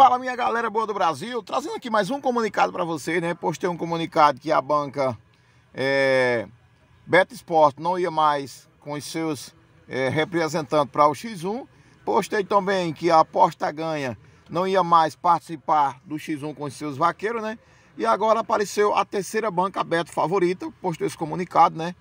Fala minha galera boa do Brasil, trazendo aqui mais um comunicado para vocês, né? Postei um comunicado que a banca é, Beto Sport não ia mais com os seus é, representantes para o X1. Postei também que a aposta ganha não ia mais participar do X1 com os seus vaqueiros, né? E agora apareceu a terceira banca Beto Favorita, postei esse comunicado, né?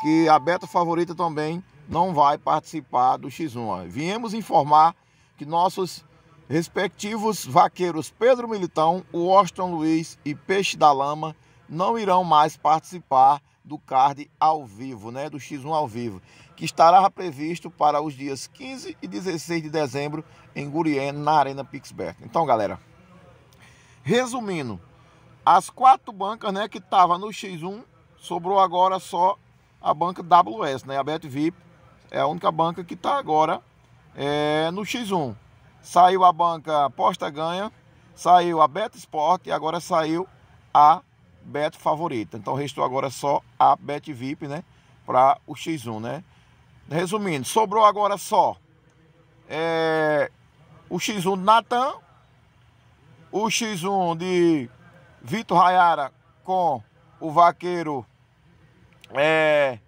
Que a Beto Favorita também não vai participar do X1. Ó. Viemos informar que nossos respectivos vaqueiros Pedro Militão, Washington Luiz e Peixe da Lama não irão mais participar do card ao vivo, né, do X1 ao vivo, que estará previsto para os dias 15 e 16 de dezembro em Gurien, na Arena Pixbert. Então, galera, resumindo, as quatro bancas, né, que tava no X1, sobrou agora só a banca WS, né, a BetVip, é a única banca que está agora é, no X1. Saiu a banca Aposta Ganha, saiu a Beto Esporte e agora saiu a Beto Favorita. Então restou agora só a Bet VIP, né? Para o X1, né? Resumindo, sobrou agora só é, o X1 de Natan, o X1 de Vitor Rayara com o vaqueiro é,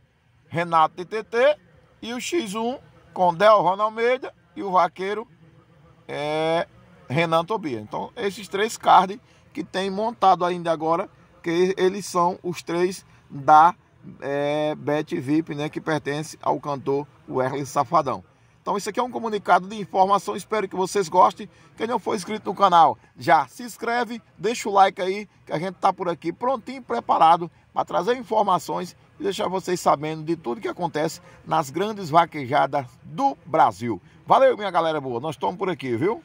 Renato de TT e o X1 com Delvan Almeida e o vaqueiro é, Renan Tobias. Então, esses três cards que tem montado ainda agora, que eles são os três da é, Bet VIP, né, que pertence ao cantor Werley Safadão. Então, isso aqui é um comunicado de informação. Espero que vocês gostem. Quem não for inscrito no canal, já se inscreve, deixa o like aí, que a gente tá por aqui prontinho, preparado para trazer informações e deixar vocês sabendo de tudo que acontece nas grandes vaquejadas do Brasil. Valeu, minha galera boa. Nós estamos por aqui, viu?